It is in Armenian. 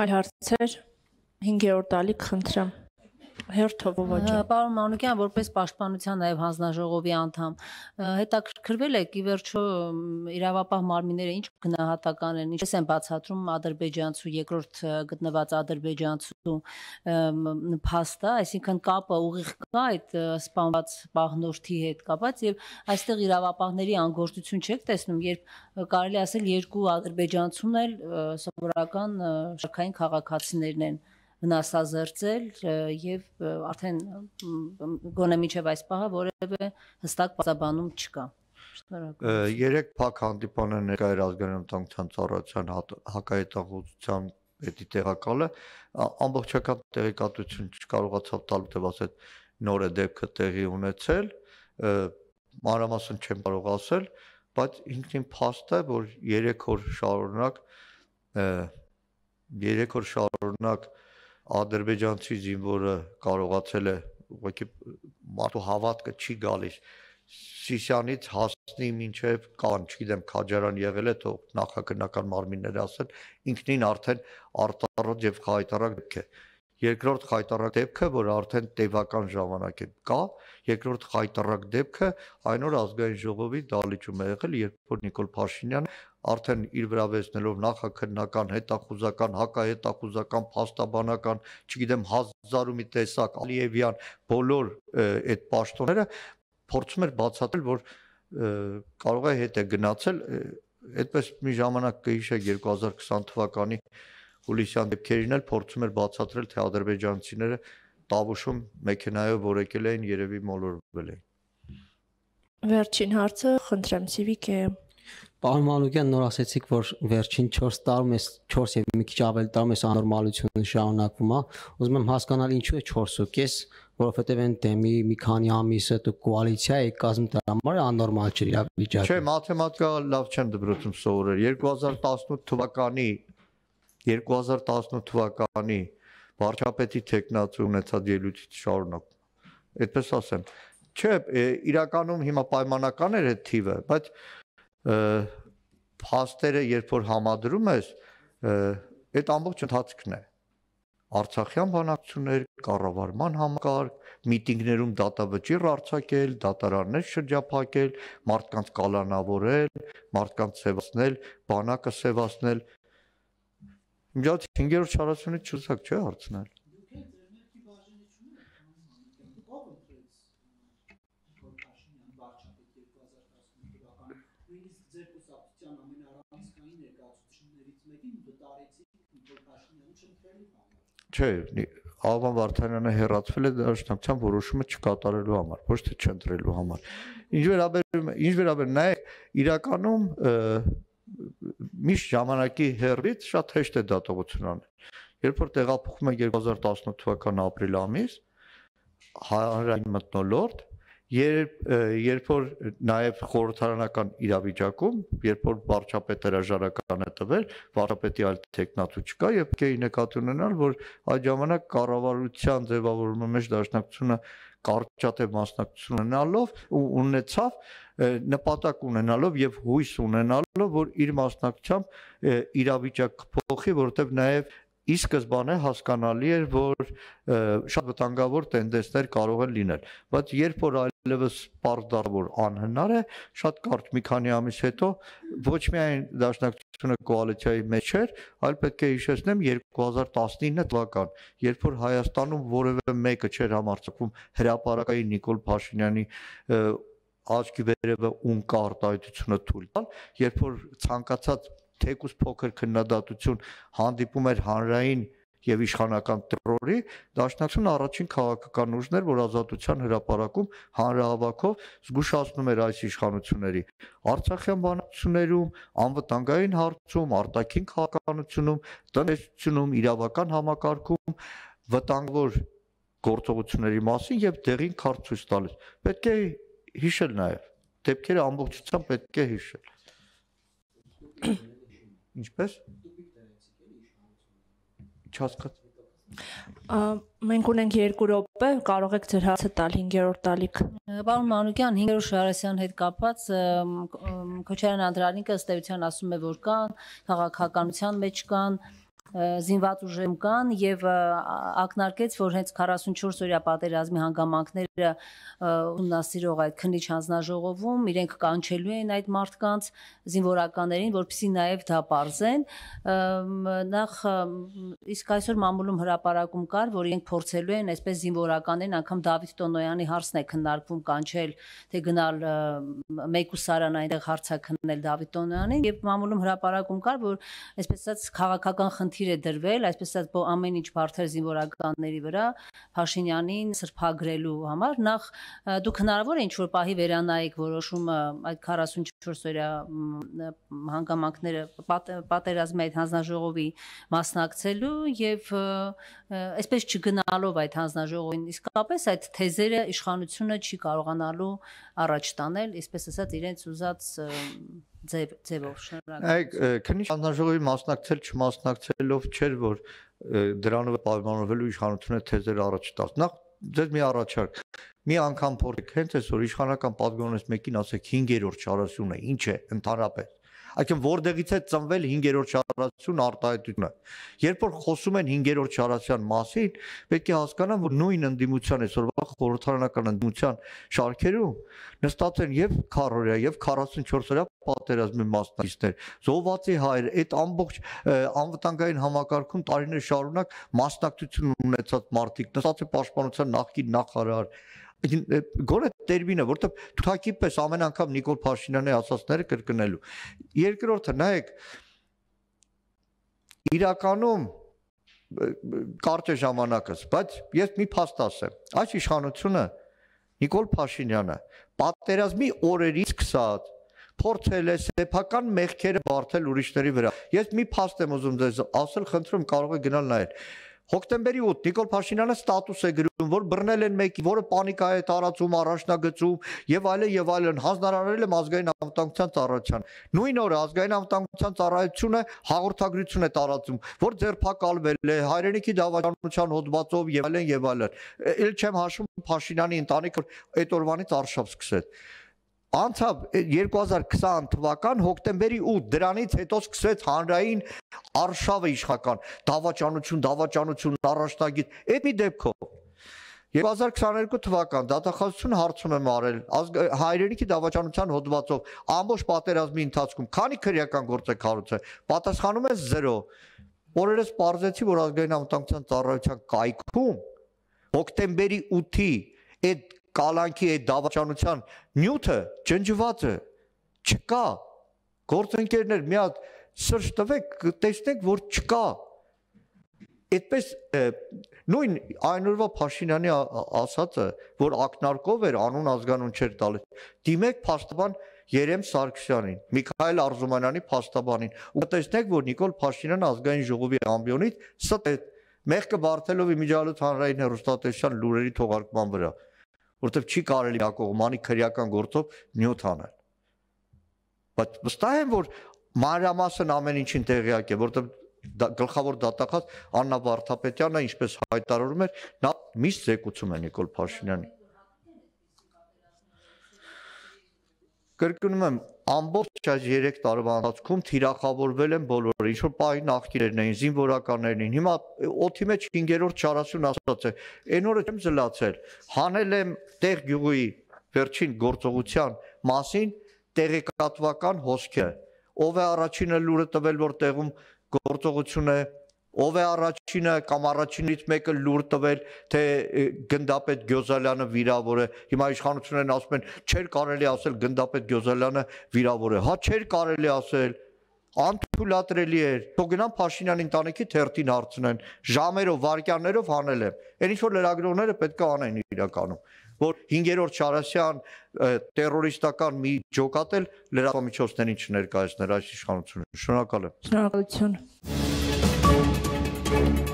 Այլ հարցեր 5-րդ ալիք խնդրեմ հերթով ողջույն։ Պարոն Մանուկյան, որպես պաշտպանության նաև հանձնաժողովի անդամ, հետաքրքրվել եք ի վերջո իրավապահ մարմինները ինչ գնահատական են, ինչպես են բացատրում ադրբեջանցու երկրորդ գտնված ադրբեջանցու փաստը, այսինքն կապը ուղիղ կա այդ սպանված բաղնորդի հետ կապված եւ այստեղ իրավապահների անգործություն չեք տեսնում, երբ կարելի ասել երկու ադրբեջանցուն էլ սովորական շարքային քաղաքացիներն են վնասազերծել եւ արդեն գոնե միջև այս պահը որևէ հստակ բացաբանում չկա։ Շնորհակալություն։ Երեք փակ հանդիպանը ներկայ էր ազգային ընտանեկան ծառայության հակայտաղության պետի տեղակալը ամբողջական տեղեկատվություն չկարողացավ տալ, թե ասել նորը դեպքը տեղի ունեցել, մանրամասն չեմ կարող ասել, բայց ինքնին փաստը, որ 3 օր շարունակ 3 օր շարունակ ադրբեջանցի զինվորը կարողացել է ուղղակի մարդու հավատքը չի գալիս Սիսյանից հասնի մինչև կան, չգիտեմ, Քաջարան եղել է, թող նախաքննական մարմինները ասեն, ինքնին արդեն արտառոջ եւ խայտարակ դեպք է։ Երկրորդ խայտարակ դեպքը, որ արդեն տևական ժամանակ է կա, երկրորդ խայտարակ դեպքը այն օր ազգային ժողովի դալիճում է եղել, երբ որ Նիկոլ Փաշինյանը արդեն իր վրա վերցնելով նախաքննական, հետախուզական, հակահետախուզական, փաստաբանական, չգիտեմ, հազարումի տեսակ Ալիևյան բոլոր այդ պաշտոնները փորձում էր բացատրել, որ կարող է հետ է գնացել այդպես մի ժամանակ կհիշեք 2020 թվականի հուլիսյան դեպքերին էլ փորձում էր բացատրել, թե ադրբեջանցիները տավուշում մեքենայով որ եկել էին, երևի մոլորվել էին։ Վերջին հարցը խնդրեմ Սիվիկ է Պարոն Մանուկյան, նոր ասացիք, որ վերջին 4 տարում էս 4 եւ մի քիչ ավել տարում էս անորմալությունը շարունակվում է։ հա? Ուզում եմ հասկանալ ինչու է 4.5, որովհետեւ այն դեմի մի քանի ամիսը դու կոալիցիա եք կազմում դրա համար անորմալ չէ իրավիճակը։ Չէ, մաթեմատիկա լավ չեմ դպրոցում սովորել։ 2018 թվականի 2018 թվականի վարչապետի տեխնացու ունեցած ելույթից շարունակ։ Այդպես ասեմ։ Չէ, իրականում հիմա պայմանական էր այդ թիվը, բայց փաստերը երբ որ համադրում ես, այդ ամբողջ ընթացքն է։ Արցախյան բանակցություններ, կառավարման համակարգ, միտինգներում դատավճիռ արձակել, դատարաններ շրջափակել, մարդկանց կալանավորել, մարդկանց սևացնել, բանակը սևացնել։ Միջած 5-րդ շարասունից չուսակ չէ հարցնել։ դեպի վտարեցիք Նիկոլ Փաշինյանի չընտրելու համար։ Չէ, Ալվան Վարդանյանը հերացվել է դաշնակցության որոշումը չկատարելու համար, ոչ թե չընտրելու համար։ Ինչ վերաբերում ինչ վերաբերում նայեք, իրականում միշտ ժամանակի հերրից շատ հեշտ է դատողություն անել։ Երբ որ տեղափոխվում է 2018 թվական ապրիլ ամիս, հանրային մտնոլորտ երբ երբ որ նաև խորհրդարանական իրավիճակում, երբ որ վարչապետ հրաժարական է տվել, վարչապետի այլ տեխնատու չկա եւ պետք է նկատի ունենալ, որ այդ ժամանակ կառավարության ձևավորումը մեջ դաշնակցությունը կարճատև մասնակցություն ունենալով ու ունեցավ նպատակ ունենալով եւ հույս ունենալով որ իր մասնակցությամբ իրավիճակ կփոխի որովհետեւ նաեւ ի սկզբանե հասկանալի էր, որ շատ վտանգավոր տենդենսներ կարող են լինել, բայց երբ որ այլևս պարզ դառնա, որ անհնար է, շատ կարճ մի քանի ամիս հետո ոչ միայն դաշնակցությունը կոալիցիայի մեջ էր, այլ պետք է հիշեցնեմ 2019 թվական, երբ որ Հայաստանում որևէ մեկը չէր համարձակվում հրաապարակային Նիկոլ Փաշինյանի աչքի վերևը ունկա արտահայտությունը թույլ տալ, երբ որ ցանկացած թեկուս փոքր քննադատություն հանդիպում էր հանրային եւ իշխանական տրորի դաշնացուն առաջին քաղաքական ուժն էր, որ ազատության հրապարակում հանրահավաքով զգուշացնում էր այս իշխանությունների Արցախյան բանակցություններում, անվտանգային հարցում, արտաքին քաղաքականությունում, տնտեսությունում, իրավական համակարգում վտանգավոր գործողությունների մասին եւ դեղին քարտ ցույց տալիս։ Պետք է հիշել նաեւ դեպքերը ամբողջությամբ պետք է հիշել։ Ինչպես։ Չհասկացա։ Մենք ունենք 2 րոպե, կարող եք ձեր հարցը տալ 5-րդ տալիք։ Պարոն Մանուկյան, 5-րդ Շարասյան հետ կապված Քոչարյան Անդրանիկը ըստեյության ասում է, որ կան քաղաքականության մեջ կան, զինված ուժեր կան եւ ակնարկեց, որ հենց 44 օրյա պատերազմի հանգամանքները ուսումնասիրող այդ քննիչ հանձնաժողովում իրենք կանչելու են այդ մարդկանց զինվորականներին, որպեսզի նաեւ դա բարձեն։ Նախ իսկ այսօր մամուլում հրաապարակում կար, որ իրենք փորձելու են այսպես զինվորականներին անգամ Դավիթ Տոնոյանի հարցն է քննարկվում կանչել, թե գնալ Մեկուսարան այնտեղ հարցակննել Դավիթ Տոնոյանին եւ մամուլում հրաապարակում կար, որ այսպես ասած քաղաքական խնդիր խնդիր է դրվել, այսպես ասած, բո ամեն ինչ բարթեր զինվորականների վրա Փաշինյանին սրբագրելու համար նախ դուք հնարավոր է ինչ որ պահի վերանայեք որոշումը այդ 44-օրյա հանգամանքները պատերազմի այդ հանձնաժողովի մասնակցելու եւ այսպես չգնալով այդ հանձնաժողովին իսկապես այդ թեզերը իշխանությունը չի կարողանալու առաջ տանել, այսպես ասած, իրենց ուզած ձև ձևով շնորհակալություն։ Այ քննիչ հանձնաժողովի մասնակցել չմասնակցելով չէր որ դրանով պայմանավորվելու իշխանությունը թեզեր առաջ տաց։ Նախ ձեզ մի առաջարկ։ Մի անգամ փորեք հենց այսօր իշխանական падգոնից մեկին ասեք 5-րդ շարասյունը ինչ է ընդհանրապես։ Այսինքն որտեղից է ծնվել 5-րդ շարացիոն արտահայտությունը։ Երբ որ խոսում են 5-րդ շարացիան մասին, պետք է հասկանան, որ նույն ընդդիմության այսօրվա խորհրդարանական ընդմիջան շարքերում նստած են եւ 40-օրյա եւ 44-օրյա պատերազմի մասնակիցներ, զոհվածի հայր, այդ ամբողջ անվտանգային համակարգում տարիներ շարունակ մասնակցություն ունեցած մարդիկ, նստած է պաշտպանության նախկին նախարար, գոնե տերմինը, որտեղ թութակիպես ամեն անգամ Նիկոլ Փաշինյանի ասածները կրկնելու։ Երկրորդը, նայեք, իրականում կարճ է ժամանակս, բայց ես մի փաստ ասեմ։ Այս իշխանությունը Նիկոլ Փաշինյանը պատերազմի օրերից սկսած փորձել է սեփական մեղքերը բարթել ուրիշների վրա։ Ես մի փաստ եմ ուզում ձեզ ասել, խնդրում կարող է գնալ նայել։ Հոկտեմբերի 8 Նիկոլ Փաշինյանը ստատուս է գրում, որ բռնել են մեկի, որը պանիկա է տարածում, առաջնագծում եւ այլն եւ այլն հանձնարարել եմ ազգային անվտանգության ծառայության։ Նույն օրը ազգային անվտանգության ծառայությունը հաղորդագրություն է տարածում, որ ձերբակալվել է հայրենիքի դավաճանության հոդվածով եւ այլն եւ այլն։ Էլ չեմ հաշվում Փաշինյանի ընտանիքը այդ օրվանից արշավ սկսել։ Անցավ 2020 թվական հոկտեմբերի 8 դրանից հետո սկսվեց հանրային արշավը իշխական, դավաճանություն, դավաճանություն, առաջնագիտ, այդ մի դեպքով 2022 թվական դատախազություն հարցում եմ արել հայրենիքի դավաճանության հոդվածով ամբողջ պատերազմի ընթացքում քանի քրեական գործ է կառուցել պատասխանում է 0 օրերս պարզեցի որ ազգային անվտանգության ծառայության կայքում հոկտեմբերի 8-ի այդ կալանքի այդ դավաճանության նյութը ջնջված է, չկա։ Գործընկերներ, մի հատ սրճ տվեք, տեսնեք, որ չկա։ Այդպես նույն այնօրվա Փաշինյանի ասածը, որ ակնարկով էր անուն ազգանուն չէր տալիս։ Դիմեք փաստաբան Երեմ Սարգսյանին, Միքայել Արզումանյանի փաստաբանին ու տեսնեք, որ Նիկոլ Փաշինյանը ազգային ժողովի ամբիոնից ստե մեղքը Բարթելովի միջալոց հանրային հերոստատեսյան լուրերի թողարկման վրա որովհետև չի կարելի ակողմանի քրեական գործով նյութ անել։ Բայց վստահ եմ, որ մանրամասն ամեն ինչին տեղյակ է, որովհետև դա գլխավոր դատախազ Աննա Վարդապետյանը ինչպես հայտարարում էր, նա միշտ զեկուցում է Նիկոլ Փաշինյանին։ Կրկնում եմ, ամբողջ այս 3 տարվա ընթացքում թիրախավորվել են բոլորը, ինչ որ պահի նախկիներն էին, զինվորականներն էին։ Հիմա օթի մեջ 5-րդ 40 ասած է, այն օրը չեմ զլացել, հանել եմ տեղ գյուղի վերջին գործողության մասին տեղեկատվական հոսքը ով է առաջինը լուրը տվել որ տեղում գործողություն է ով է առաջինը կամ առաջինից մեկը լուր տվել, թե գնդապետ Գյոզալյանը վիրավոր է։ Հիմա իշխանություններն ասում են, չէր կարելի ասել գնդապետ Գյոզալյանը վիրավոր է։ Հա չէր կարելի ասել, անթույլատրելի էր։ Թող գնան Փաշինյանի ընտանիքի թերթին հարցնեն, ժամերով, վարկյաներով հանել եմ։ Էն ինչ որ լրագրողները պետք է անեն իրականում, որ 5-րդ Շարասյան տերրորիստական մի ջոկատել լրատվամիջոցներին չներկայացներ այս իշխանությունը։ Շնորհակալ եմ։ Շնորհակալություն։ thank you